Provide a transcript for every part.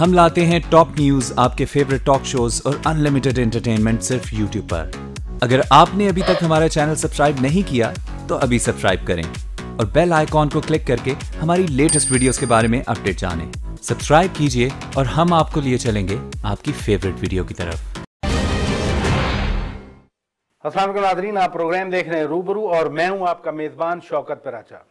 हम लाते हैं टॉप न्यूज आपके फेवरेट टॉक शोज और अनलिमिटेड एंटरटेनमेंट सिर्फ यूट्यूब पर अगर आपने अभी तक हमारा चैनल सब्सक्राइब नहीं किया तो अभी सब्सक्राइब करें और बेल आइकॉन को क्लिक करके हमारी लेटेस्ट वीडियोस के बारे में अपडेट जानें। सब्सक्राइब कीजिए और हम आपको लिए चलेंगे आपकी फेवरेट वीडियो की तरफ असल नादरीन आप प्रोग्राम देख रहे हैं रूबरू और मैं हूं आपका मेज़बान शौकत पराचा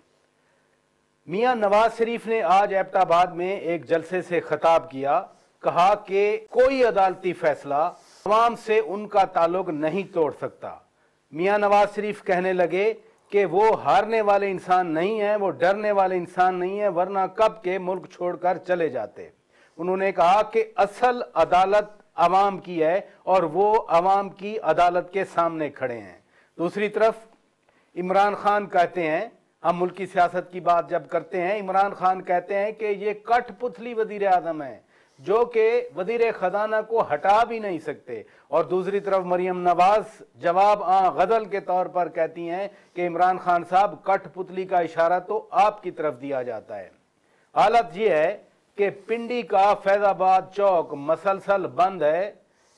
मियां नवाज शरीफ ने आज एबटाबाद में एक जलसे से खताब किया कहा कि कोई अदालती फैसला आवाम से उनका ताल्लुक नहीं तोड़ सकता मियां नवाज शरीफ कहने लगे कि वो हारने वाले इंसान नहीं हैं वो डरने वाले इंसान नहीं हैं वरना कब के मुल्क छोड़कर चले जाते उन्होंने कहा कि असल अदालत अवाम की है और वो अवाम की अदालत के सामने खड़े हैं दूसरी तरफ इमरान खान कहते हैं हम मुल्की सियासत की बात जब करते हैं इमरान खान कहते हैं कि ये कठपुतली वजीर आजम है जो कि वजीर खजाना को हटा भी नहीं सकते और दूसरी तरफ मरियम नवाज जवाब आ गजल के तौर पर कहती हैं कि इमरान खान साहब कठपुतली का इशारा तो आपकी तरफ दिया जाता है हालत यह है कि पिंडी का फैजाबाद चौक मसलसल बंद है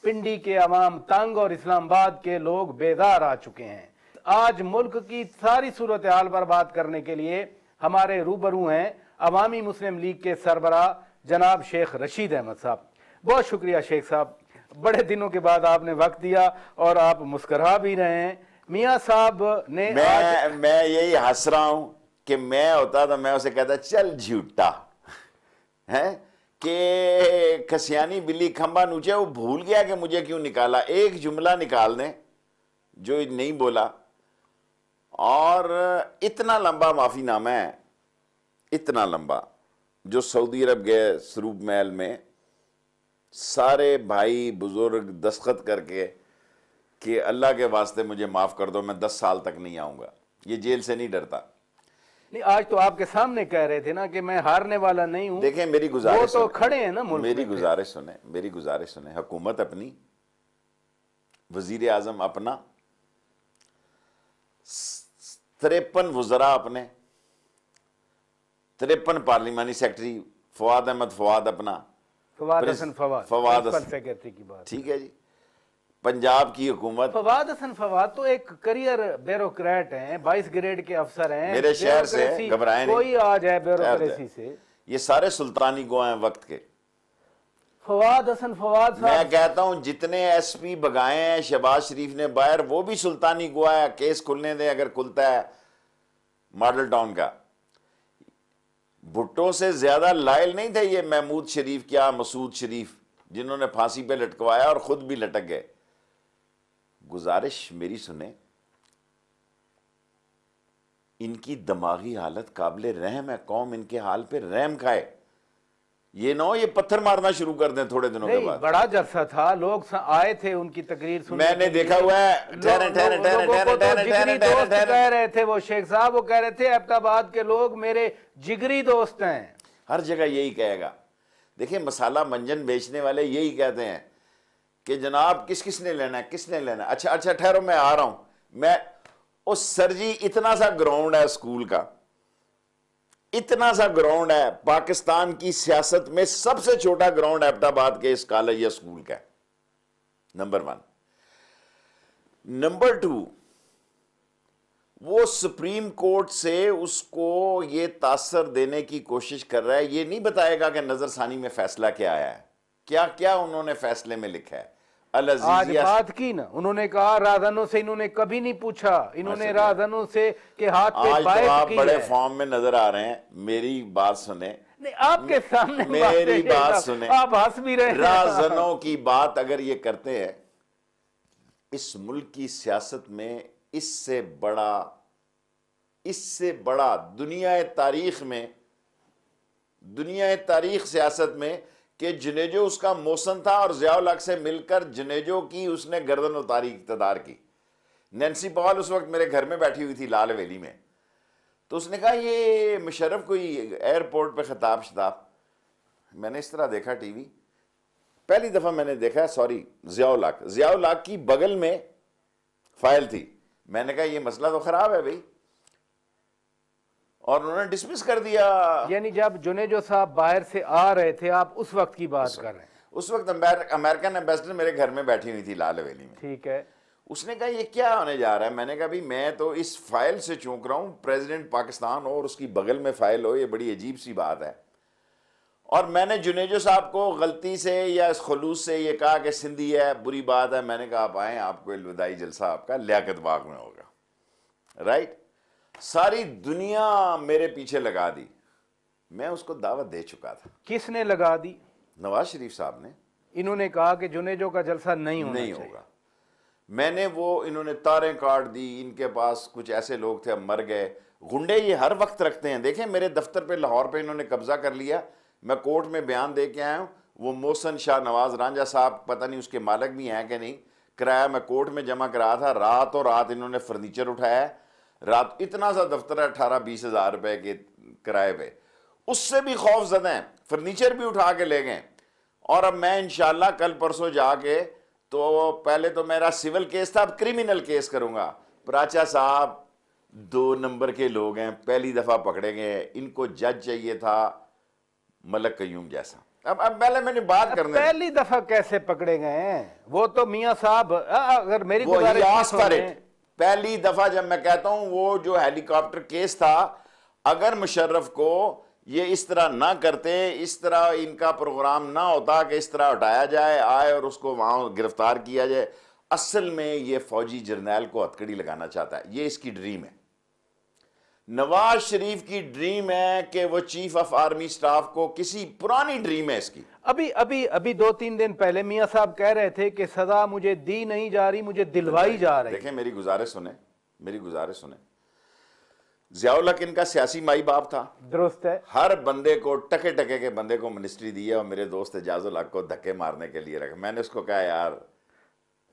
पिंडी के अवाम तंग और इस्लामाबाद के लोग बेदार आ चुके हैं आज मुल्क की सारी सूरत हाल बर्बाद करने के लिए हमारे रूबरू हैं अवामी मुस्लिम लीग के सरबरा जनाब शेख रशीद अहमद साहब बहुत शुक्रिया शेख साहब बड़े दिनों के बाद आपने वक्त दिया और आप मुस्करा भी रहे हैं मियाँ साहब ने मैं आज... मैं यही हंस रहा हूं कि मैं होता तो मैं उसे कहता चल झूठा है कि खसियानी बिल्ली खंबा नूचे वो भूल गया कि मुझे क्यों निकाला एक जुमला निकाल दें जो नहीं बोला और इतना लंबा माफ़ीनामा है इतना लंबा जो सऊदी अरब गए सरूब महल में सारे भाई बुज़ुर्ग दस्खत करके कि अल्लाह के वास्ते मुझे माफ़ कर दो मैं दस साल तक नहीं आऊँगा ये जेल से नहीं डरता नहीं आज तो आपके सामने कह रहे थे ना कि मैं हारने वाला नहीं हूँ देखें मेरी गुजारिश तो खड़े हैं ना मेरी गुजारिश सुने मेरी गुजारिश सुने हुकूमत अपनी वजीर आजम अपना तिरपन वज़रा अपने तिरपन पार्लिमानी सेक्रेटरी फवाद अहमद फवाद अपना फवाद हसन फवाद सेक्रेटरी की बात ठीक है जी पंजाब की हुकूमत फवाद हसन फवाद तो एक करियर ब्यूरोक्रेट हैं बाईस ग्रेड के अफसर हैं मेरे शहर से घबराए कोई आ जाए ब्यूरोक्रेसी से ये सारे सुल्तानी गो हैं वक्त के फवाद हसन फवाद साहब मैं कहता हूँ जितने एस पी भगाए हैं शहबाज शरीफ ने बाहर वो भी सुल्तानी गुआ है केस खुलने दें अगर खुलता है मॉडल टाउन का भुट्टो से ज्यादा लायल नहीं थे ये महमूद शरीफ क्या मसूद शरीफ जिन्होंने फांसी पे लटकवाया और खुद भी लटक गए गुजारिश मेरी सुने इनकी दिमागी हालत काबिल रहम है कौम इनके हाल पे रहम खाए ये ना हो ये पत्थर मारना शुरू कर दें थोड़े दिनों के बाद बड़ा जरसा था लोग आए थे उनकी तकरीर सुन मैंने देखा हुआ है कह रहे थे वो शेख साहब वो कह रहे थे अहमदाबाद के लोग मेरे जिगरी दोस्त हैं हर जगह यही कहेगा देखिए मसाला मंजन बेचने वाले यही कहते हैं कि जनाब किस किसने लेना है किसने लेना है अच्छा अच्छा ठहरो मैं आ रहा हूं मैं उस सर जी इतना सा ग्राउंड है स्कूल का इतना सा ग्राउंड है पाकिस्तान की सियासत में सबसे छोटा ग्राउंड एबटाबाद के इस कॉलेज या स्कूल का नंबर वन नंबर टू वो सुप्रीम कोर्ट से उसको ये तासर देने की कोशिश कर रहा है ये नहीं बताएगा कि नज़रसानी में फैसला क्या आया है क्या क्या उन्होंने फैसले में लिखा है आज बात की ना उन्होंने कहा राजधानों से इन्होंने कभी नहीं पूछा इन्होंने राजधानों से के हाथ पे आज तो आप बड़े फॉर्म में नजर आ रहे हैं मेरी बात सुने नहीं आपके सामने मेरी बात सुने आप हंस भी रहे राजधानों की बात अगर ये करते हैं इस मुल्क की सियासत में इससे बड़ा इससे बड़ा दुनिया तारीख में दुनिया तारीख सियासत में कि जनेजो उसका मोसन था और जियाउल हक से मिलकर जनेजो की उसने गर्दन उतारी इकतदार की नैन्सी पॉल उस वक्त मेरे घर में बैठी हुई थी लाल वेली में तो उसने कहा ये मुशरफ कोई एयरपोर्ट पे खिताब शताब मैंने इस तरह देखा टीवी पहली दफ़ा मैंने देखा सॉरी जियाउल हक हक की बगल में फाइल थी मैंने कहा ये मसला तो ख़राब है भाई और उन्होंने डिसमिस कर दिया यानी जब जुनेजो साहब बाहर से आ रहे थे आप उस वक्त की बात कर रहे हैं उस वक्त अमेरिकन एम्बेसडर मेरे घर में बैठी हुई थी लाल हवेली में ठीक है उसने कहा ये क्या होने जा रहा है मैंने कहा भाई मैं तो इस फाइल से चूक रहा हूँ प्रेसिडेंट पाकिस्तान हो और उसकी बगल में फाइल हो ये बड़ी अजीब सी बात है और मैंने जुनेजो साहब को गलती से या इस खलूस से ये कहा कि सिंधी है बुरी बात है मैंने कहा आप आएँ आपको अलविदाई जलसा आपका लियाकत बाग में होगा राइट सारी दुनिया मेरे पीछे लगा दी मैं उसको दावत दे चुका था किसने लगा दी नवाज शरीफ साहब ने इन्होंने कहा कि जुनेजो का जलसा नहीं होना नहीं होगा मैंने वो इन्होंने तारें काट दी इनके पास कुछ ऐसे लोग थे अब मर गए गुंडे ये हर वक्त रखते हैं देखें मेरे दफ्तर पे लाहौर पे इन्होंने कब्जा कर लिया मैं कोर्ट में बयान दे के आया हूँ वो मोहसन शाह नवाज रांझा साहब पता नहीं उसके मालक भी हैं कि नहीं किराया मैं कोर्ट में जमा करा था रात और रात इन्होंने फर्नीचर उठाया रात इतना सा दफ्तर है अठारह बीस हजार रुपए के किराए पे उससे भी खौफ जदा है फर्नीचर भी उठा के ले गए और अब मैं इनशाला कल परसों जाके तो पहले तो मेरा सिविल केस था अब क्रिमिनल केस करूंगा प्राचा साहब दो नंबर के लोग हैं पहली दफ़ा पकड़े गए इनको जज चाहिए था मलक कयूम जैसा अब अब पहले मैंने बात करने पहली दफा कैसे पकड़े गए वो तो मियाँ साहब अगर मेरी गुजारिश पहली दफ़ा जब मैं कहता हूँ वो जो हेलीकॉप्टर केस था अगर मुशर्रफ को ये इस तरह ना करते इस तरह इनका प्रोग्राम ना होता कि इस तरह हटाया जाए आए और उसको वहाँ गिरफ़्तार किया जाए असल में ये फ़ौजी जर्नैल को हथकड़ी लगाना चाहता है ये इसकी ड्रीम है नवाज शरीफ की ड्रीम है कि वो चीफ ऑफ आर्मी स्टाफ को किसी पुरानी ड्रीम है इसकी अभी अभी अभी दो तीन दिन पहले मियाँ साहब कह रहे थे कि सजा मुझे दी नहीं जा रही मुझे दिलवाई जा रही देखें मेरी गुजारिश सुने मेरी गुजारिश सुने जियाउलक इनका सियासी माई बाप था दुरुस्त है हर बंदे को टके टके के बंदे को मिनिस्ट्री दी है और मेरे दोस्त एजाज हक को धक्के मारने के लिए रखा मैंने उसको कहा यार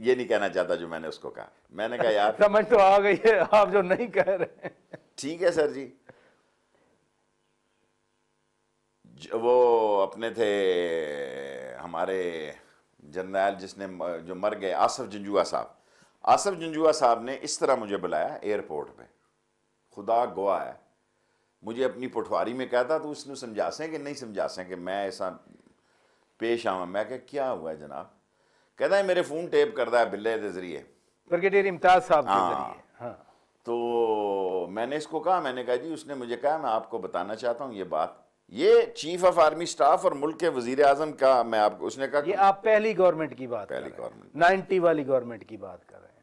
ये नहीं कहना चाहता जो मैंने उसको कहा मैंने कहा यार समझ तो आ गई है आप जो नहीं कह रहे हैं ठीक है सर जी वो अपने थे हमारे जनरल जिसने जो मर गए आसफ जंजुआ साहब आसफ जंजुआ साहब ने इस तरह मुझे बुलाया एयरपोर्ट पे खुदा गोवा है मुझे अपनी पटवारी में कहता तो उसने समझा सें कि नहीं समझा सें कि मैं ऐसा पेश आवा मैं क्या क्या हुआ जनाब कहता है मेरे फ़ोन टेप करता है बिल्ले के जरिए ब्रिगेडियर इम्ताज साहब के हाँ। जरिए हाँ तो मैंने इसको कहा मैंने कहा जी उसने मुझे कहा मैं आपको बताना चाहता हूँ ये बात ये चीफ ऑफ आर्मी स्टाफ और मुल्क के वजीर आजम का मैं आपको उसने कहा ये आप पहली गवर्नमेंट की बात पहली गवर्नमेंट नाइनटी वाली गवर्नमेंट की बात कर रहे हैं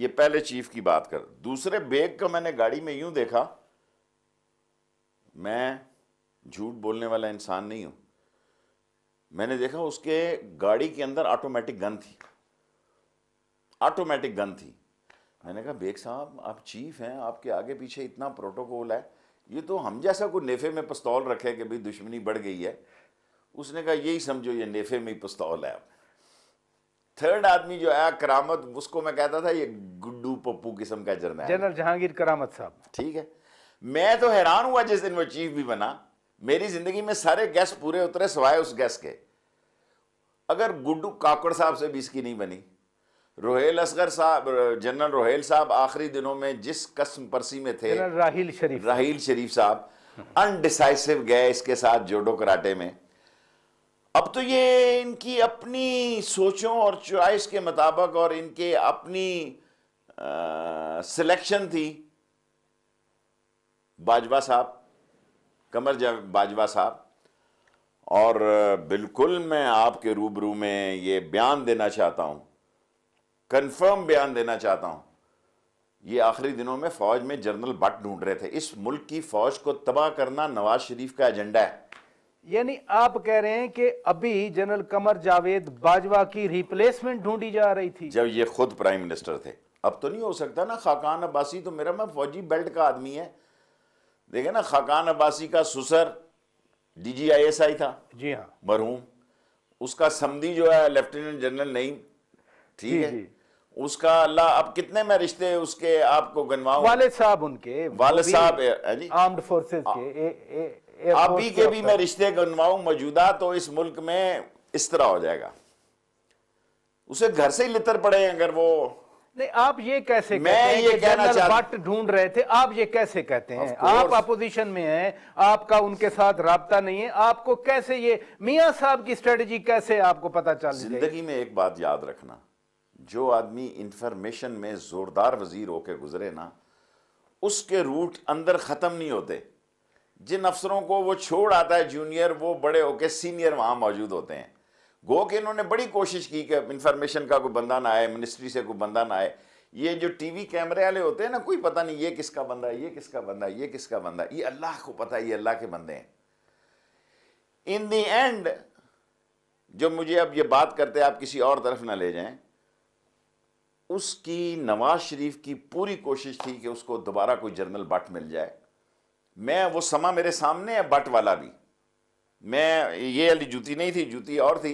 ये पहले चीफ की बात कर दूसरे बेग को मैंने गाड़ी में यूं देखा मैं झूठ बोलने वाला इंसान नहीं हूं मैंने देखा उसके गाड़ी के अंदर ऑटोमेटिक गन थी ऑटोमेटिक गन थी मैंने कहा बेग साहब आप चीफ हैं आपके आगे पीछे इतना प्रोटोकॉल है ये तो हम जैसा कोई नेफे में पस्तौल रखे कि भाई दुश्मनी बढ़ गई है उसने कहा यही समझो ये नेफे में ही पस्तौल है थर्ड आदमी जो है करामत उसको मैं कहता था ये गुड्डू पप्पू किस्म का जर्नल जनरल जहांगीर करामत साहब ठीक है मैं तो हैरान हुआ जिस दिन वो चीफ भी बना मेरी जिंदगी में सारे गैस पूरे उतरे सवाए उस गैस के अगर गुड्डू काकड़ साहब से भी इसकी नहीं बनी रोहेल असगर साहब जनरल रोहेल साहब आखिरी दिनों में जिस कसम परसी में थे राहल शरीफ राहल शरीफ साहब अनडिसाइसिव गए इसके साथ जोडो कराटे में अब तो ये इनकी अपनी सोचों और चॉइस के मुताबिक और इनके अपनी सिलेक्शन थी बाजवा साहब कमर बाजवा साहब और बिल्कुल मैं आपके रूबरू में ये बयान देना चाहता हूँ कंफर्म बयान देना चाहता हूं ये आखिरी दिनों में फौज में जनरल भट्ट ढूंढ रहे थे इस मुल्क की फौज को तबाह करना नवाज शरीफ का एजेंडा है यानी आप कह रहे हैं कि अभी जनरल कमर जावेद बाजवा की रिप्लेसमेंट ढूंढी जा रही थी जब ये खुद प्राइम मिनिस्टर थे अब तो नहीं हो सकता ना खाकान अब्बासी तो मेरा मैं फौजी बेल्ट का आदमी है देखे ना खाकान अब्बासी का सुसर D G I S I था जी हाँ मरहूम उसका समी जो है लेफ्टिनेंट जनरल नईम ठीक है जी। उसका अल्लाह अब कितने में रिश्ते उसके आपको गनवाऊं वाले साहब उनके वाले साहब आर्म्ड फोर्सेस के आप ही के भी मैं रिश्ते गनवाऊ मौजूदा तो इस मुल्क में इस तरह हो जाएगा उसे घर से ही लितर पड़े अगर वो नहीं आप ये कैसे मैं कहते हैं ये कहना बट ढूंढ रहे थे आप ये कैसे कहते हैं आप अपोजिशन में हैं आपका उनके साथ रहा नहीं है आपको कैसे ये मियां साहब की स्ट्रेटजी कैसे आपको पता चल जिंदगी में एक बात याद रखना जो आदमी इंफॉर्मेशन में ज़ोरदार वजीर होके गुजरे ना उसके रूट अंदर ख़त्म नहीं होते जिन अफसरों को वो छोड़ आता है जूनियर वो बड़े होके सीनियर वहाँ मौजूद होते हैं गो के इन्होंने बड़ी कोशिश की कि इंफॉर्मेशन का कोई बंदा ना आए मिनिस्ट्री से कोई बंदा ना आए ये जो टीवी कैमरे वाले होते हैं ना कोई पता नहीं ये किसका बंदा है ये किसका बंदा है ये किसका बंदा है ये अल्लाह को पता है ये अल्लाह के बंदे हैं इन दी एंड जो मुझे अब ये बात करते आप किसी और तरफ ना ले जाएं उसकी नवाज शरीफ की पूरी कोशिश थी कि उसको दोबारा कोई जर्नल बट मिल जाए मैं वो समा मेरे सामने है बट वाला भी मैं ये अली जूती नहीं थी जूती और थी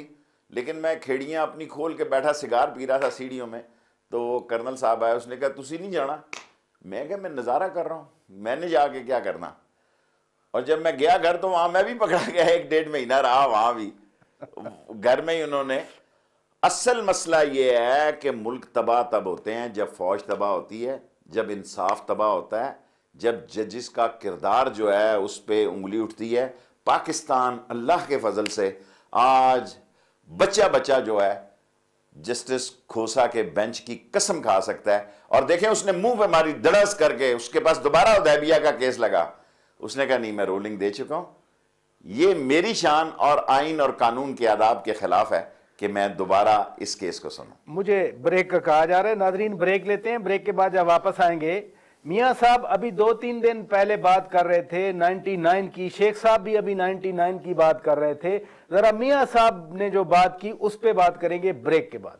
लेकिन मैं खेड़ियाँ अपनी खोल के बैठा सिगार पी रहा था सीढ़ियों में तो कर्नल साहब आया उसने कहा तुम नहीं जाना मैं क्या मैं नज़ारा कर रहा हूँ मैंने जाके क्या करना और जब मैं गया घर तो वहाँ मैं भी पकड़ा गया एक डेढ़ महीना रहा वहाँ भी घर में ही उन्होंने असल मसला ये है कि मुल्क तबाह तब होते हैं जब फौज तबाह होती है जब इंसाफ तबाह होता है जब जजिस का किरदार जो है उस पर उंगली उठती है पाकिस्तान अल्लाह के फजल से आज बचा बच्चा जो है जस्टिस खोसा के बेंच की कसम खा सकता है और देखें उसने मुंह पे मारी दड़स करके उसके पास दोबारा उदैबिया का केस लगा उसने कहा नहीं मैं रूलिंग दे चुका हूं ये मेरी शान और आइन और कानून के आदाब के खिलाफ है कि मैं दोबारा इस केस को सुनूं मुझे ब्रेक का कहा जा रहा है नादरीन ब्रेक लेते हैं ब्रेक के बाद जब वापस आएंगे मियाँ साहब अभी दो तीन दिन पहले बात कर रहे थे 99 की शेख साहब भी अभी 99 की बात कर रहे थे ज़रा मियाँ साहब ने जो बात की उस पर बात करेंगे ब्रेक के बाद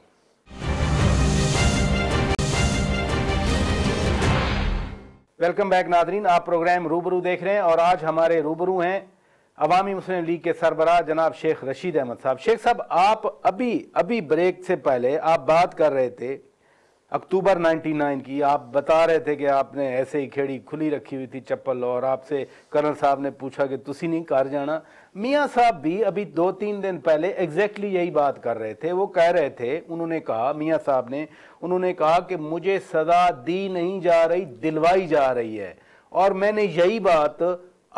वेलकम बैक नादरीन आप प्रोग्राम रूबरू देख रहे हैं और आज हमारे रूबरू हैं अवामी मुस्लिम लीग के सरबराह जनाब शेख रशीद अहमद साहब शेख साहब आप अभी अभी ब्रेक से पहले आप बात कर रहे थे अक्टूबर 99 की आप बता रहे थे कि आपने ऐसे ही खेड़ी खुली रखी हुई थी चप्पल और आपसे कर्नल साहब ने पूछा कि तुसी नहीं कर जाना मियाँ साहब भी अभी दो तीन दिन पहले एग्जैक्टली यही बात कर रहे थे वो कह रहे थे उन्होंने कहा मियाँ साहब ने उन्होंने कहा कि मुझे सजा दी नहीं जा रही दिलवाई जा रही है और मैंने यही बात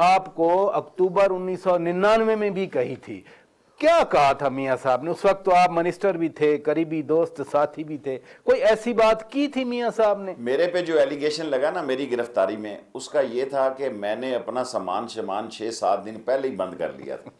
आपको अक्टूबर 1999 में भी कही थी क्या कहा था मियाँ साहब ने उस वक्त तो आप मिनिस्टर भी थे करीबी दोस्त साथी भी थे कोई ऐसी बात की थी मियाँ साहब ने मेरे पे जो एलिगेशन लगा ना मेरी गिरफ्तारी में उसका ये था कि मैंने अपना सामान शमान छः सात दिन पहले ही बंद कर लिया था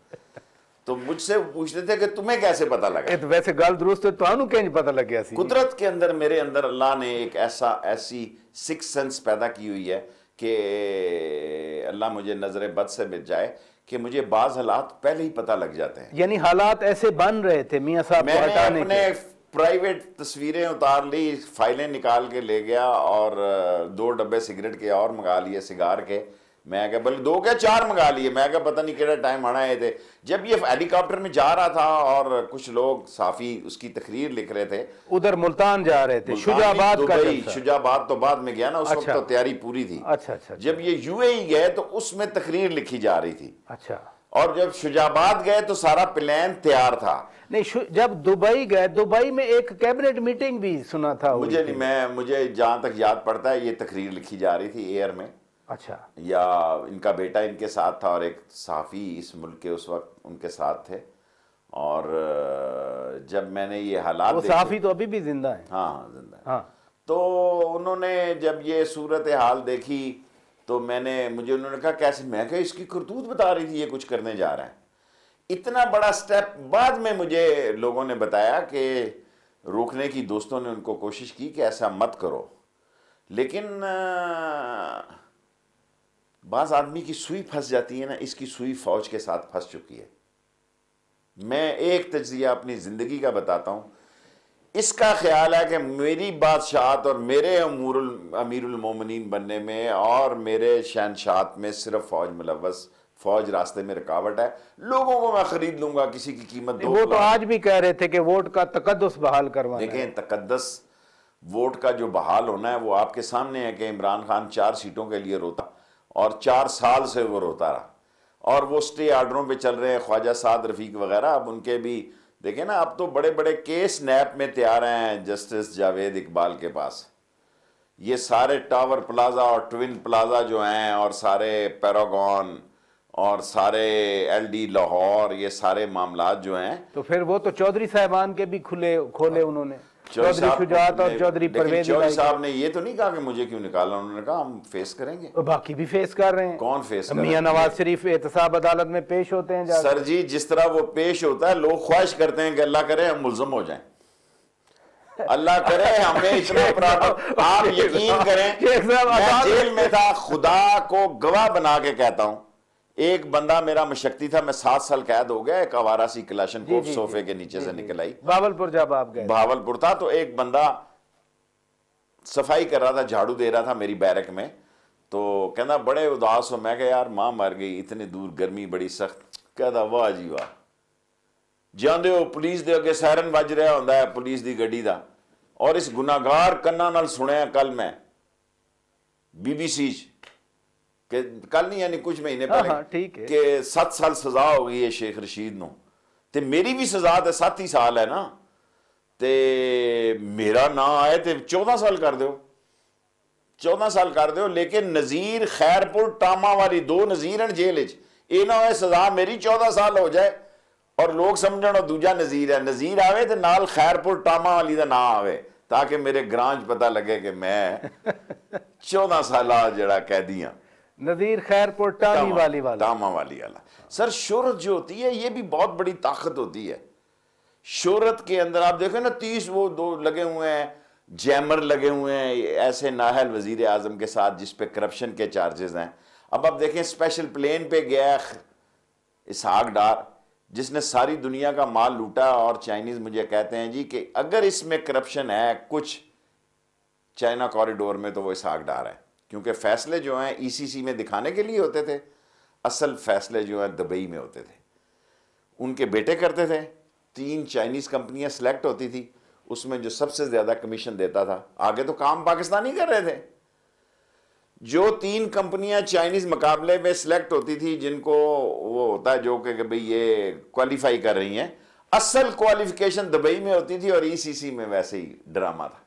तो मुझसे पूछते थे कि तुम्हें कैसे पता लगा तो वैसे गल दुरुस्त तो ਤੁਹਾਨੂੰ ਕਿੰਜ ਪਤਾ ਲੱਗਿਆ ਸੀ ਕੁਦਰਤ ਕੇ ਅੰਦਰ ਮੇਰੇ ਅੰਦਰ ਅੱਲਾ ਨੇ ਇੱਕ ਐਸਾ ਐਸੀ ਸਿਕਸ ਸੈਂਸ ਪੈਦਾ ਕੀ ਹੋਈ कि अल्लाह मुझे नज़र बद से मिल जाए कि मुझे बाज हालात पहले ही पता लग जाते हैं यानी हालात ऐसे बन रहे थे मियाँ साहब मैंने अपने प्राइवेट तस्वीरें उतार ली फाइलें निकाल के ले गया और दो डब्बे सिगरेट के और मंगा लिए सिगार के मैं क्या बल्कि दो क्या चार मंगा लिए मैं क्या पता नहीं केड़ा टाइम आना आए थे जब ये हेलीकॉप्टर में जा रहा था और कुछ लोग साफी उसकी तकरीर लिख रहे थे उधर मुल्तान जा रहे थे शुजाबाद तो का शुजाबाद तो बाद में गया ना उस वक्त तो अच्छा। तैयारी पूरी थी अच्छा अच्छा, अच्छा। जब ये यूएई e गए तो उसमें तकरीर लिखी जा रही थी अच्छा और जब शुजाबाद गए तो सारा प्लान तैयार था नहीं जब दुबई गए दुबई में एक कैबिनेट मीटिंग भी सुना था मुझे नहीं मैं मुझे जहाँ तक याद पड़ता है ये तकरीर लिखी जा रही थी एयर में अच्छा या इनका बेटा इनके साथ था और एक साफ़ी इस मुल्क के उस वक्त उनके साथ थे और जब मैंने ये हालात वो साफ़ी तो अभी भी जिंदा है हाँ हाँ जिंदा है हाँ तो उन्होंने जब ये सूरत हाल देखी तो मैंने मुझे उन्होंने कहा कैसे मैं कह इसकी करतूत बता रही थी ये कुछ करने जा रहे हैं इतना बड़ा स्टेप बाद में मुझे लोगों ने बताया कि रोकने की दोस्तों ने उनको कोशिश की कि ऐसा मत करो लेकिन बाज आदमी की सुई फंस जाती है ना इसकी सुई फौज के साथ फंस चुकी है मैं एक तजिया अपनी ज़िंदगी का बताता हूं इसका ख्याल है कि मेरी बादशाहत और मेरे अमूर अमीरमिन बनने में और मेरे शहनशाहत में सिर्फ फौज मुलवस फौज रास्ते में रुकावट है लोगों को मैं खरीद लूंगा किसी की कीमत वो तो आज भी कह रहे थे कि वोट का तकदस बहाल करवा देखें तकदस वोट का जो बहाल होना है वो आपके सामने है कि इमरान खान चार सीटों के लिए रोता और चार साल से वो रोता रहा और वो स्टे आर्डरों पे चल रहे हैं ख्वाजा साद रफीक वगैरह अब उनके भी देखें ना अब तो बड़े बड़े केस नैप में तैयार हैं जस्टिस जावेद इकबाल के पास ये सारे टावर प्लाजा और ट्विन प्लाजा जो हैं और सारे पैरागॉन और सारे एलडी लाहौर ये सारे मामला जो हैं तो फिर वो तो चौधरी साहबान के भी खुले खोले हाँ। उन्होंने चौधरी शुजात और चौधरी परवेज चौधरी साहब ने ये तो नहीं कहा कि मुझे क्यों निकाला उन्होंने कहा हम फेस करेंगे बाकी भी फेस कर रहे हैं कौन फेस नवाज शरीफ एहतसाब अदालत में पेश होते हैं सर जी जिस तरह वो पेश होता है लोग ख्वाहिश करते हैं कि अल्लाह करे हम मुलजम हो जाए अल्लाह करे हमें इतना आप यकीन करें जेल में था खुदा को गवाह बना के कहता हूं एक बंदा मेरा मशक्ति था मैं सात साल कैद हो गया एक आवारा सी कलाशन को सोफे के नीचे से निकल आई भावलपुर जब आप गए भावलपुर था तो एक बंदा सफाई कर रहा था झाड़ू दे रहा था मेरी बैरक में तो कहना बड़े उदास हो मैं यार माँ मर गई इतनी दूर गर्मी बड़ी सख्त कहता वाह जी वाह जान पुलिस ਪੁਲਿਸ ਦੇ ਅੱਗੇ ਸਾਇਰਨ ਵੱਜ ਰਿਹਾ ਹੁੰਦਾ ਹੈ ਪੁਲਿਸ ਦੀ ਗੱਡੀ ਦਾ ਔਰ ਇਸ ਗੁਨਾਹਗਾਰ ਕੰਨਾਂ ਨਾਲ ਸੁਣਿਆ कि कल नहीं यानी कुछ महीने हाँ, पहले हाँ, ठीक है कि सत साल सजा हो गई है शेख रशीद न ते मेरी भी सजा तो सत ही साल है ना ते मेरा ना आए तो चौदह साल कर दो चौदह साल कर दो लेकिन नज़ीर खैरपुर टामा वाली दो नज़ीर हैं जेल च इन हो सजा मेरी चौदह साल हो जाए और लोग समझ दूजा नज़ीर है नज़ीर आए तो नाल खैरपुर टामा वाली का ना आवे ताकि मेरे ग्रांच पता लगे कि मैं चौदह साल जरा कैदी हाँ नज़ीर खैरपुर टामी वाली वाला टामा वाली वाला सर शोहरत जो होती है ये भी बहुत बड़ी ताकत होती है शोहरत के अंदर आप देखें ना तीस वो दो लगे हुए हैं जैमर लगे हुए हैं ऐसे नाहल वजीर आजम के साथ जिसपे करप्शन के चार्जेस हैं अब आप देखें स्पेशल प्लेन पे गया इसहाक डार जिसने सारी दुनिया का माल लूटा और चाइनीज़ मुझे कहते हैं जी कि अगर इसमें करप्शन है कुछ चाइना कॉरिडोर में तो वो इसहाक डार है क्योंकि फैसले जो हैं ईसीसी e में दिखाने के लिए होते थे असल फैसले जो हैं दुबई में होते थे उनके बेटे करते थे तीन चाइनीज़ कंपनियां सेलेक्ट होती थी उसमें जो सबसे ज़्यादा कमीशन देता था आगे तो काम पाकिस्तान ही कर रहे थे जो तीन कंपनियां चाइनीज़ मुकाबले में सेलेक्ट होती थी जिनको वो होता है जो कि भाई ये क्वालिफाई कर रही हैं असल क्वालिफिकेशन दुबई में होती थी और ईसीसी e में वैसे ही ड्रामा था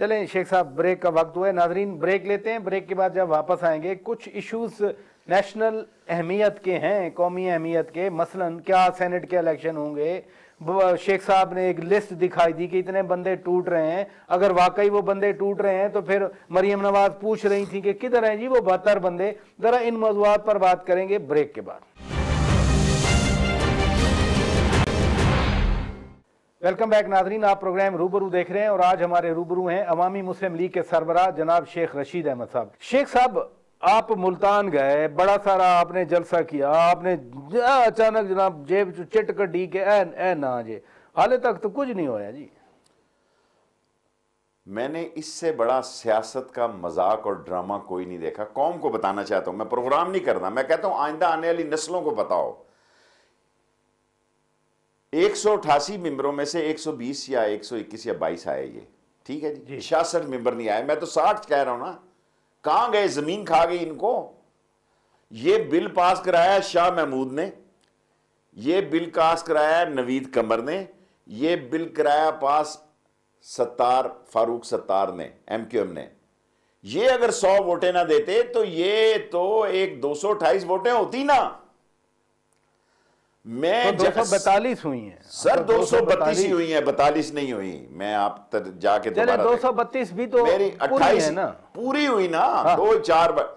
चलें शेख साहब ब्रेक का वक्त हुआ है नाजरीन ब्रेक लेते हैं ब्रेक के बाद जब वापस आएंगे कुछ इश्यूज नेशनल अहमियत के हैं कौमी अहमियत के मसलन क्या सेनेट के इलेक्शन होंगे शेख साहब ने एक लिस्ट दिखाई दी कि इतने बंदे टूट रहे हैं अगर वाकई वो बंदे टूट रहे हैं तो फिर मरीम नवाज पूछ रही थी कि किधर हैं जी वो बहत्तर बंदे ज़रा इन मौजूद पर बात करेंगे ब्रेक के बाद वेलकम बैक नाजरीन आप प्रोग्राम रूबरू देख रहे हैं और आज हमारे रूबरू हैं अवामी मुस्लिम लीग के सरबरा जनाब शेख रशीद अहमद साहब शेख साहब आप मुल्तान गए बड़ा सारा आपने जलसा किया आपने अचानक जनाब जेब चिट कर डी के ए, ए ना जे हाले तक तो कुछ नहीं होया जी मैंने इससे बड़ा सियासत का मजाक और ड्रामा कोई नहीं देखा कौम को बताना चाहता हूँ मैं प्रोग्राम नहीं करना मैं कहता हूँ आइंदा आने वाली नस्लों को बताओ एक मेंबरों में से 120 या 121 या 22 आए ये ठीक है जी छियासठ मेंबर नहीं आए मैं तो 60 कह रहा हूं ना कहां गए जमीन खा गई इनको ये बिल पास कराया शाह महमूद ने ये बिल पास कराया नवीद कमर ने ये बिल कराया पास सत्तार फारूक सत्तार ने एमक्यूएम ने ये अगर 100 वोटें ना देते तो ये तो एक 228 वोटें होती ना मैं तो दो बतालीस हुई हैं सर तो दो सौ बत्तीस ही हुई हैं बतालीस नहीं हुई मैं आप तक जाके दो सौ बत्तीस भी तो मेरी अट्ठाईस ना पूरी हुई ना हाँ। दो चार बार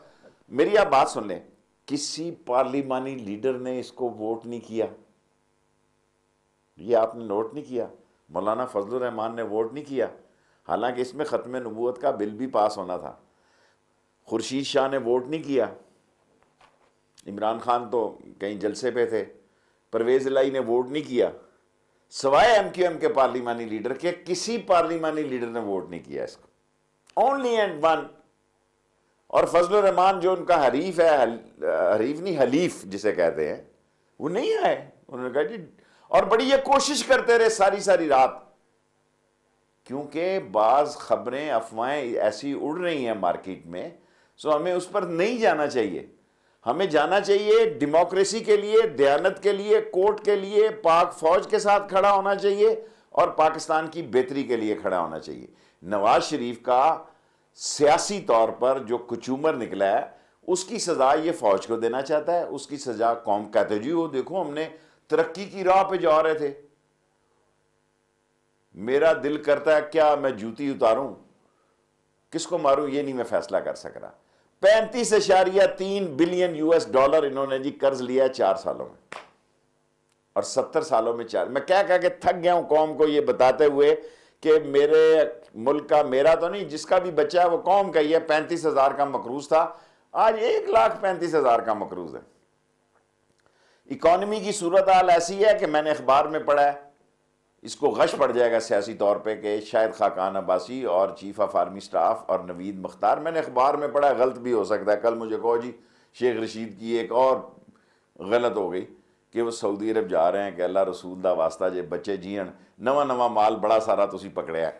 मेरी आप बात सुन लें किसी पार्लिमानी लीडर ने इसको वोट नहीं किया ये आपने नोट नहीं किया मौलाना फजल रहमान ने वोट नहीं किया हालांकि इसमें ख़त्म नबूत का बिल भी पास होना था खुर्शीद शाह ने वोट नहीं किया इमरान खान तो कहीं जलसे पे थे परवेज लाई ने वोट नहीं किया सवाए एम क्यू एम के पार्लिमानी लीडर के किसी पार्लिमानी लीडर ने वोट नहीं किया इसको ओनली एंड वन और फजल रहमान जो उनका हरीफ है हल, हरीफ नहीं हलीफ जिसे कहते हैं वो नहीं आए उन्होंने कहा जी और बड़ी ये कोशिश करते रहे सारी सारी रात क्योंकि बाज खबरें अफवाहें ऐसी उड़ रही हैं मार्केट में सो हमें उस पर नहीं जाना चाहिए हमें जाना चाहिए डेमोक्रेसी के लिए दयानत के लिए कोर्ट के लिए पाक फौज के साथ खड़ा होना चाहिए और पाकिस्तान की बेहतरी के लिए खड़ा होना चाहिए नवाज शरीफ का सियासी तौर पर जो कुचूमर निकला है उसकी सज़ा ये फौज को देना चाहता है उसकी सज़ा कौम कहते जी वो देखो हमने तरक्की की राह पे जा रहे थे मेरा दिल करता है क्या मैं जूती उतारूं किसको मारूं ये नहीं मैं फैसला कर सक रहा पैंतीस इशारिया तीन बिलियन यूएस डॉलर इन्होंने जी कर्ज लिया है चार सालों में और सत्तर सालों में चार मैं क्या कह के थक गया हूं कौम को ये बताते हुए कि मेरे मुल्क का मेरा तो नहीं जिसका भी बच्चा है वो कौम का ही है पैंतीस हजार का मकरूज था आज एक लाख पैंतीस हजार का मकरूज है इकॉनमी की सूरत हाल ऐसी है कि मैंने अखबार में पढ़ा है इसको गश पड़ जाएगा सियासी तौर पे कि शायद खाकान अब्बासी और चीफ ऑफ आर्मी स्टाफ और नवीद मुख्तार मैंने अखबार में पढ़ा गलत भी हो सकता है कल मुझे कहो जी शेख रशीद की एक और गलत हो गई कि वो सऊदी अरब जा रहे हैं कि अल्लाह रसूल का वास्ता जे बच्चे जीण नवा नवा माल बड़ा सारा तुम पकड़िया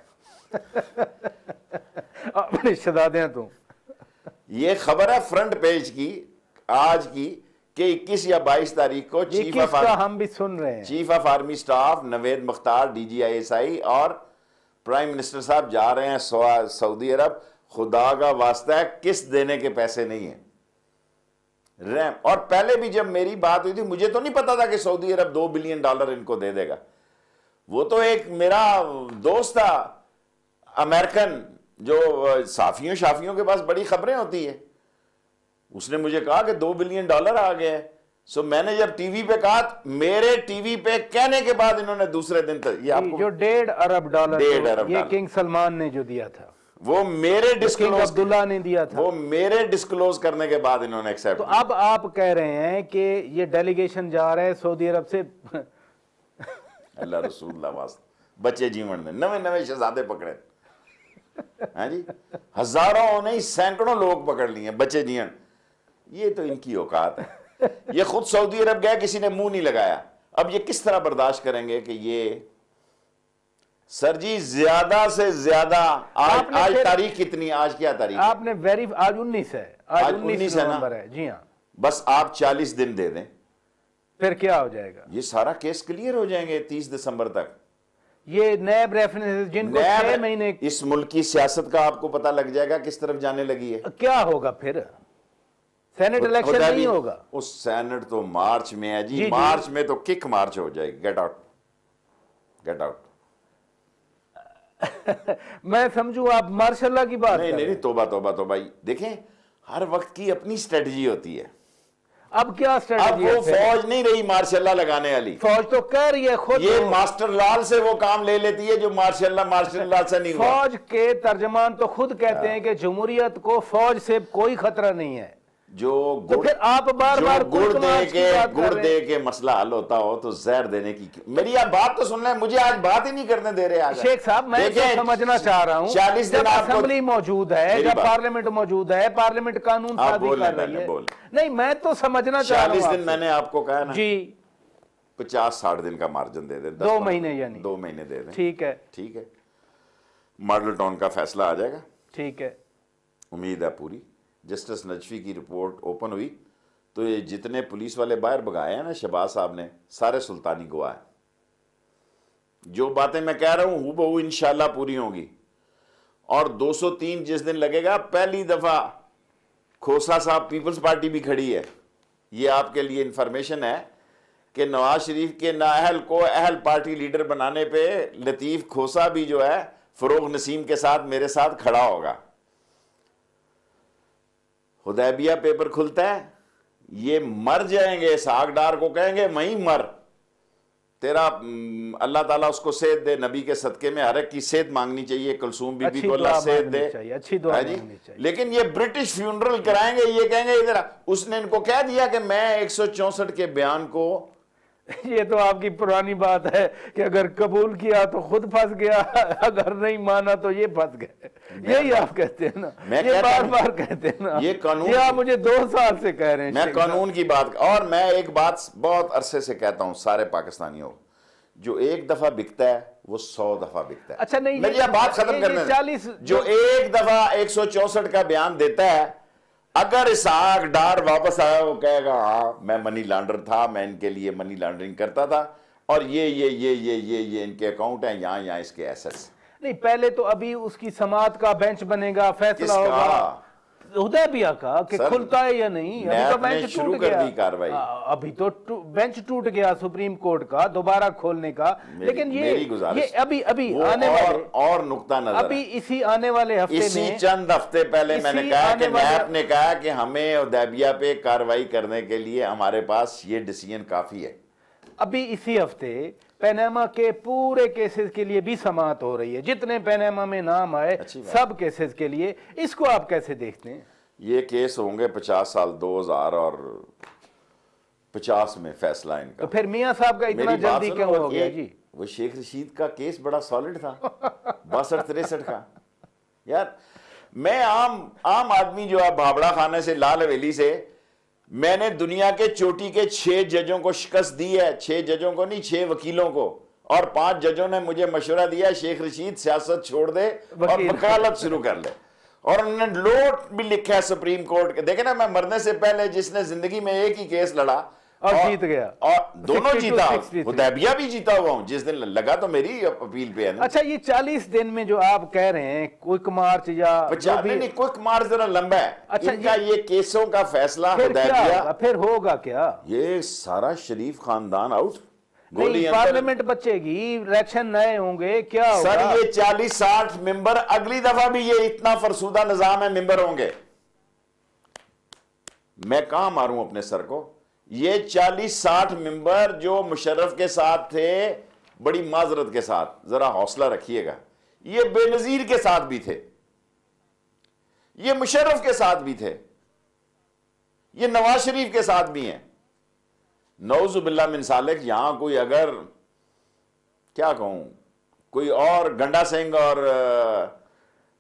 अपने रिश्तेदार तू ये खबर है फ्रंट पेज की आज की कि 21 या 22 तारीख को चीफ ऑफ हम भी सुन रहे हैं chief of army staff Naved Mukhtar DG ISI और प्राइम मिनिस्टर साहब जा रहे हैं सऊदी अरब खुदा का वास्ता है किस देने के पैसे नहीं है रैम और पहले भी जब मेरी बात हुई थी मुझे तो नहीं पता था कि सऊदी अरब दो बिलियन डॉलर इनको दे देगा वो तो एक मेरा दोस्त था अमेरिकन जो साफियों शाफियों के पास बड़ी खबरें होती है उसने मुझे कहा कि दो बिलियन डॉलर आ गए सो मैंने जब टीवी पे कहा मेरे टीवी पे कहने के बाद इन्होंने दूसरे दिन तक तो ये आपको जो डेढ़ अरब डॉलर डेढ़ अरब ये किंग सलमान ने जो दिया था वो मेरे डिस्क्लोज अब्दुल्ला ने दिया था वो मेरे डिस्क्लोज करने के बाद इन्होंने एक्सेप्ट तो अब आप कह रहे हैं कि ये डेलीगेशन जा रहे हैं सऊदी अरब से अल्लाह रसूल बच्चे जीवन में नवे नवे शहजादे पकड़े हैं हाँ जी हजारों नहीं सैकड़ों लोग पकड़ लिए बच्चे जीवन ये तो इनकी औकात है ये खुद सऊदी अरब गया किसी ने मुंह नहीं लगाया अब ये किस तरह बर्दाश्त करेंगे कि ये सर जी ज्यादा से ज्यादा आज आज तारीख कितनी आज क्या तारीख आपने वेरी आज उन्नीस है आज, आज उन्नीस है ना है जी हाँ बस आप चालीस दिन दे दें फिर क्या हो जाएगा ये सारा केस क्लियर हो जाएंगे तीस दिसंबर तक ये नैब रेफरेंस जिनको छह महीने इस मुल्क की सियासत का आपको पता लग जाएगा किस तरफ जाने लगी है क्या होगा फिर सेनेट इलेक्शन नहीं होगा उस सेनेट तो मार्च में है जी, जी मार्च जी। में तो किक मार्च हो जाएगी गेट आउट गेट आउट मैं समझू आप मार्शाला की बात नहीं नहीं, नहीं तोबा तोबा तो भाई देखें हर वक्त की अपनी स्ट्रेटजी होती है अब क्या स्ट्रेटजी अब वो फौज नहीं रही मार्शाला लगाने वाली फौज तो कह रही है खुद ये तो। मास्टर लाल से वो काम ले लेती है जो मार्शाला मार्शाला से नहीं फौज के तर्जमान तो खुद कहते हाँ। हैं कि जमहूरियत को फौज से कोई खतरा नहीं है जो तो गुड़ तो फिर आप बार बार गुड़ दे के गुड़ दे के मसला हल होता हो तो जहर देने की मेरी आप बात तो सुन रहे हैं मुझे आज बात ही नहीं करने दे रहे आज शेख साहब मैं तो समझना चाह रहा हूँ चालीस दिन असेंबली मौजूद है जब पार्लियामेंट मौजूद है पार्लियामेंट कानून बोल नहीं मैं तो समझना चाह रहा हूँ चालीस दिन मैंने आपको कहा ना जी पचास साठ दिन का मार्जिन दे दे दो महीने यानी दो महीने दे दे ठीक है ठीक है मॉडल टाउन का फैसला आ जाएगा ठीक है उम्मीद है पूरी जस्टिस नजफी की रिपोर्ट ओपन हुई तो ये जितने पुलिस वाले बाहर भगाए हैं ना शहबाज साहब ने सारे सुल्तानी गवाह हैं जो बातें मैं कह रहा हूं हु बहू इनशाला पूरी होंगी और 203 जिस दिन लगेगा पहली दफ़ा खोसा साहब पीपल्स पार्टी भी खड़ी है ये आपके लिए इंफॉर्मेशन है कि नवाज शरीफ के नाअहल को अहल पार्टी लीडर बनाने पे लतीफ़ खोसा भी जो है फ़रोग नसीम के साथ मेरे साथ खड़ा होगा हुदैबिया पेपर खुलता है ये मर जाएंगे सागडार को कहेंगे वहीं मर तेरा अल्लाह ताला उसको सेहत दे नबी के सदके में हर एक की सेहत मांगनी चाहिए कुलसूम बीबी को अल्लाह सेहत दे अच्छी दुआ चाहिए लेकिन ये ब्रिटिश फ्यूनरल कराएंगे ये कहेंगे इधर उसने इनको कह दिया कि मैं एक के बयान को ये तो आपकी पुरानी बात है कि अगर कबूल किया तो खुद फंस गया अगर नहीं माना तो ये फंस गए यही आप कहते हैं ना मैं ये बार बार कहते हैं ना ये कानून ये आप मुझे दो साल से कह रहे हैं मैं कानून की बात और मैं एक बात बहुत अरसे से कहता हूँ सारे पाकिस्तानियों जो एक दफा बिकता है वो सौ दफा बिकता है अच्छा नहीं बात खत्म करना चालीस जो एक दफा एक सौ चौसठ का बयान देता है अगर इसहाक डार वापस आया वो कहेगा हाँ मैं मनी लॉन्डर था मैं इनके लिए मनी लॉन्ड्रिंग करता था और ये ये ये ये ये ये इनके अकाउंट हैं यहाँ यहाँ इसके एसेट्स नहीं पहले तो अभी उसकी समाज का बेंच बनेगा फैसला होगा उदयबिया का कि खुलता है या नहीं अभी तो बेंच टूट गया कार्रवाई हाँ, अभी तो बेंच टूट गया सुप्रीम कोर्ट का दोबारा खोलने का लेकिन ये ये अभी अभी आने वाले और, और नुकता नजर अभी इसी आने वाले हफ्ते इसी में चंद हफ्ते पहले मैंने कहा कि नैप ने कहा कि हमें उदयबिया पे कार्रवाई करने के लिए हमारे पास ये डिसीजन काफी है अभी इसी हफ्ते पैनामा के पूरे केसेस के लिए भी समात हो रही है जितने पैनामा में नाम आए सब केसेस के लिए इसको आप कैसे देखते हैं ये केस होंगे पचास साल दो हजार और पचास में फैसला इनका तो फिर मियाँ साहब का इतना जल्दी क्यों हो गया जी वो शेख रशीद का केस बड़ा सॉलिड था बासठ तिरसठ का यार मैं आम आम आदमी जो है भाबड़ा खाने से लाल हवेली से मैंने दुनिया के चोटी के छह जजों को शिकस्त दी है छह जजों को नहीं छह वकीलों को और पांच जजों ने मुझे मशवरा दिया शेख रशीद सियासत छोड़ दे और वकालत शुरू कर ले और उन्होंने लोट भी लिखा है सुप्रीम कोर्ट के देखे ना मैं मरने से पहले जिसने जिंदगी में एक ही केस लड़ा और, और जीत गया और दोनों जीता उदैबिया भी जीता हुआ हूँ जिस दिन लगा तो मेरी अपील पे है ना अच्छा ये चालीस दिन में जो आप कह रहे हैं क्विक मार्च या जो भी नहीं क्विक मार्च जरा लंबा है अच्छा इनका ये, ये केसों का फैसला फिर क्या फिर होगा क्या ये सारा शरीफ खानदान आउट पार्लियामेंट बचेगी इलेक्शन नए होंगे क्या सर ये चालीस साठ मेंबर अगली दफा भी ये इतना फरसूदा निजाम है मेंबर होंगे मैं कहा मारू अपने सर को ये चालीस साठ मेंबर जो मुशर्रफ के साथ थे बड़ी माजरत के साथ ज़रा हौसला रखिएगा ये बेनज़ीर के साथ भी थे ये मुशर्रफ के साथ भी थे ये नवाज शरीफ के साथ भी हैं नौजुबिल्ला मिन सालिक कोई अगर क्या कहूं कोई और गंडा सिंह और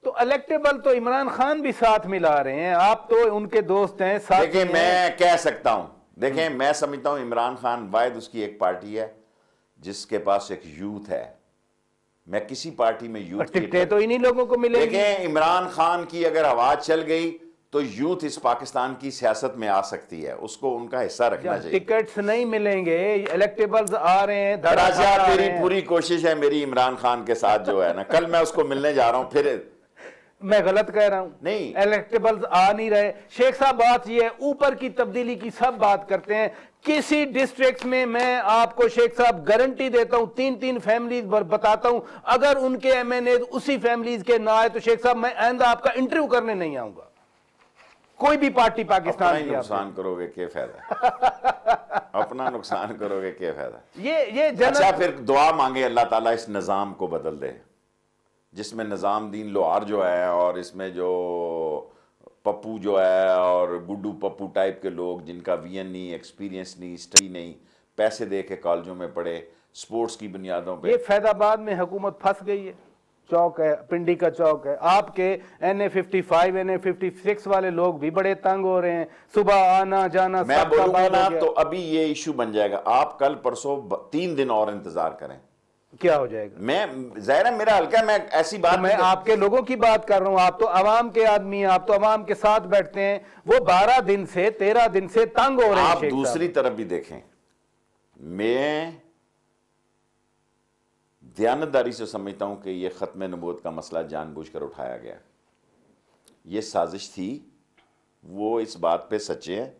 तो इलेक्टेबल तो इमरान खान भी साथ मिला रहे हैं आप तो उनके दोस्त हैं साथ देखिए मैं कह सकता हूं देखें हम्म। मैं समझता हूँ इमरान खान वायद उसकी एक पार्टी है जिसके पास एक यूथ है मैं किसी पार्टी में यूथ टिकटें तो इन्हीं लोगों को मिले देखें इमरान खान की अगर आवाज चल गई तो यूथ इस पाकिस्तान की सियासत में आ सकती है उसको उनका हिस्सा रखना अच्छा, चाहिए टिकट्स नहीं मिलेंगे इलेक्टेबल्स आ रहे हैं राजा तेरी पूरी कोशिश है मेरी इमरान खान के साथ जो है ना कल मैं उसको मिलने जा रहा हूँ फिर मैं गलत कह रहा हूं नहीं इलेक्टेबल्स आ नहीं रहे शेख साहब बात यह है ऊपर की तब्दीली की सब बात करते हैं किसी डिस्ट्रिक्ट में मैं आपको शेख साहब गारंटी देता हूं तीन तीन फैमिलीज बताता हूं अगर उनके एमएनए उसी फैमिलीज के ना आए तो शेख साहब मैं आंदा आपका इंटरव्यू करने नहीं आऊंगा कोई भी पार्टी पाकिस्तान की नुकसान करोगे क्या फायदा अपना नुकसान करोगे क्या फायदा ये ये अच्छा फिर दुआ मांगे अल्लाह ताला इस निज़ाम को बदल दे जिसमें निज़ाम दीन लोहार जो है और इसमें जो पप्पू जो है और गुड्डू पप्पू टाइप के लोग जिनका वी एन नहीं एक्सपीरियंस नहीं स्टडी नहीं पैसे दे के कॉलेजों में पढ़े स्पोर्ट्स की बुनियादों पर फैदाबाद में हुकूमत फंस गई है चौक है पिंडी का चौक है आपके N A fifty five N A fifty six वाले लोग भी बड़े तंग हो रहे हैं सुबह आना जाना मैं बोलूंगा ना तो अभी ये इशू बन जाएगा आप कल परसों तीन दिन और इंतजार करें क्या हो जाएगा मैं जाहिर मेरा हल्का मैं ऐसी बात तो मैं आपके लोगों की बात कर रहा हूं आप तो आवाम के आदमी हैं आप तो आवाम के साथ बैठते हैं वो बारह दिन से तेरह दिन से तंग हो रहे हैं आप दूसरी तरफ भी देखें मैं ध्यानदारी से समझता हूं कि यह ख़त्म नबूत का मसला जानबूझकर उठाया गया ये साजिश थी वो इस बात पे सच्चे हैं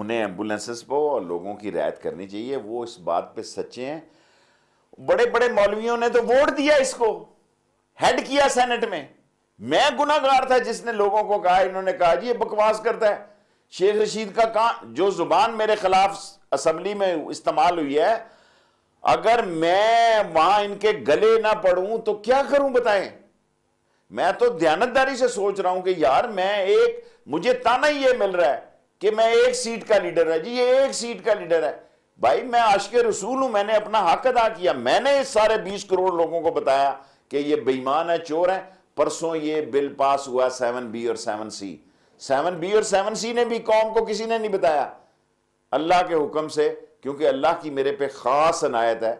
उन्हें एम्बुलेंसेस पर और लोगों की रियायत करनी चाहिए वो इस बात पे सच्चे हैं बड़े बड़े मौलवियों ने तो वोट दिया इसको हेड किया सेनेट में मैं गुनागार था जिसने लोगों को कहा इन्होंने कहा जी ये बकवास करता है शेख रशीद का कहा जो जुबान मेरे खिलाफ असम्बली में इस्तेमाल हुई है अगर मैं वहां इनके गले ना पड़ूं तो क्या करूं बताएं मैं तो ध्यानतदारी से सोच रहा हूं कि यार मैं एक मुझे ताना ही ये मिल रहा है कि मैं एक सीट का लीडर है जी ये एक सीट का लीडर है भाई मैं के रसूल हूं मैंने अपना हक अदा किया मैंने इस सारे बीस करोड़ लोगों को बताया कि ये बेईमान है चोर है परसों ये बिल पास हुआ सेवन बी और सेवन सी सेवन बी और सेवन सी ने भी कौम को किसी ने नहीं बताया अल्लाह के हुक्म से क्योंकि अल्लाह की मेरे पे ख़ास अनायत है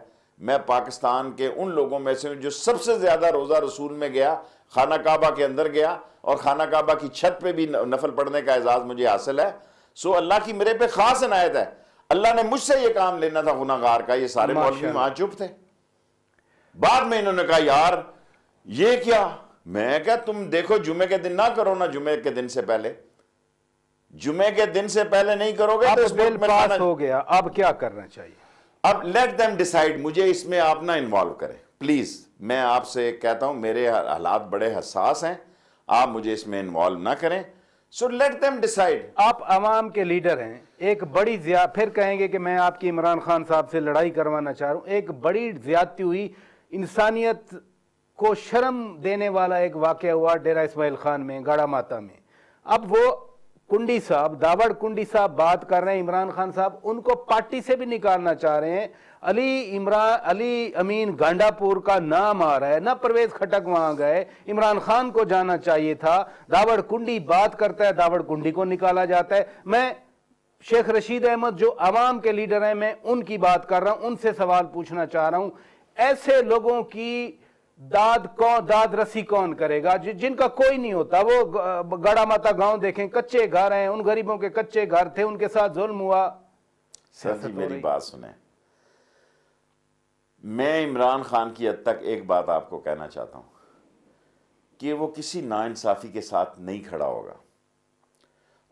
मैं पाकिस्तान के उन लोगों में से हूँ जो सबसे ज़्यादा रोज़ा रसूल में गया खाना काबा के अंदर गया और खाना काबा की छत पे भी नफल पढ़ने का एजाज़ मुझे हासिल है सो अल्लाह की मेरे पे ख़ास अनायत है अल्लाह ने मुझसे ये काम लेना था गुनागार का ये सारे मौलवी वहां चुप थे बाद में इन्होंने कहा यार ये क्या मैं क्या तुम देखो जुमे के दिन ना करो ना जुमे के दिन से पहले जुमे के दिन से पहले नहीं करोगे तो इस बिल पास हो गया अब क्या करना चाहिए अब लेट देम डिसाइड मुझे इसमें आप ना इन्वॉल्व करें प्लीज मैं आपसे कहता हूं मेरे हालात बड़े हसास हैं आप मुझे इसमें इन्वॉल्व ना करें सो लेट देम डिसाइड आप आवाम के लीडर हैं एक बड़ी ज्या फिर कहेंगे कि मैं आपकी इमरान खान साहब से लड़ाई करवाना चाह रहा हूँ एक बड़ी ज्यादती हुई इंसानियत को शर्म देने वाला एक वाक़ हुआ डेरा इसमाइल खान में गाड़ा माता में अब वो कुंडी साहब दावड़ कुंडी साहब बात कर रहे हैं इमरान खान साहब उनको पार्टी से भी निकालना चाह रहे हैं अली इमरान अली अमीन गांडापुर का नाम आ रहा है ना परवेज खटक वहां गए इमरान खान को जाना चाहिए था दावड़ कुंडी बात करता है दावड़ कुंडी को निकाला जाता है मैं शेख रशीद अहमद जो आवाम के लीडर हैं मैं उनकी बात कर रहा हूं उनसे सवाल पूछना चाह रहा हूं ऐसे लोगों की दाद कौन दाद रसी कौन करेगा जि, जिनका कोई नहीं होता वो गड़ा माता गांव देखें कच्चे घर हैं उन गरीबों के कच्चे घर थे उनके साथ जुल्म हुआ सर जी तो मेरी बात सुने मैं इमरान खान की हद तक एक बात आपको कहना चाहता हूं कि वो किसी नाइंसाफी के साथ नहीं खड़ा होगा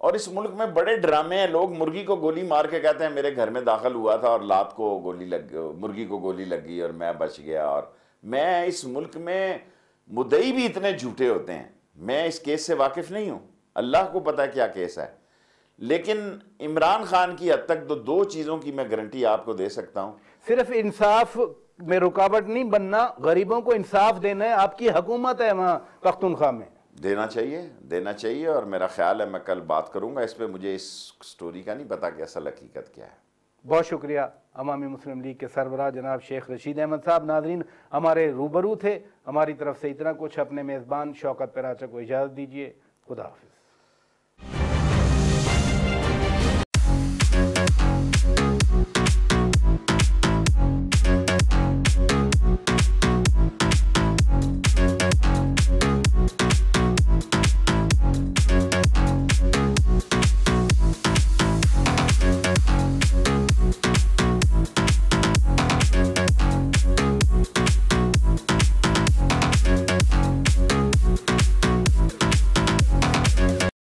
और इस मुल्क में बड़े ड्रामे हैं लोग मुर्गी को गोली मार के कहते हैं मेरे घर में दाखिल हुआ था और लात को गोली लग मुर्गी को गोली लगी और मैं बच गया और मैं इस मुल्क में मुदई भी इतने झूठे होते हैं मैं इस केस से वाकिफ़ नहीं हूँ अल्लाह को पता है क्या केस है लेकिन इमरान खान की हद तक तो दो चीज़ों की मैं गारंटी आपको दे सकता हूँ सिर्फ इंसाफ में रुकावट नहीं बनना गरीबों को इंसाफ देना है आपकी हुकूमत है वहाँ पख्तनख्वा में देना चाहिए देना चाहिए और मेरा ख्याल है मैं कल बात करूंगा इस पर मुझे इस स्टोरी का नहीं पता कि असल हकीकत क्या है बहुत शुक्रिया अमामी मुस्लिम लीग के सरबराह जनाब शेख रशीद अहमद साहब नाजरीन हमारे रूबरू थे हमारी तरफ से इतना कुछ अपने मेज़बान शौकत पराचा को इजाज़त दीजिए खुदा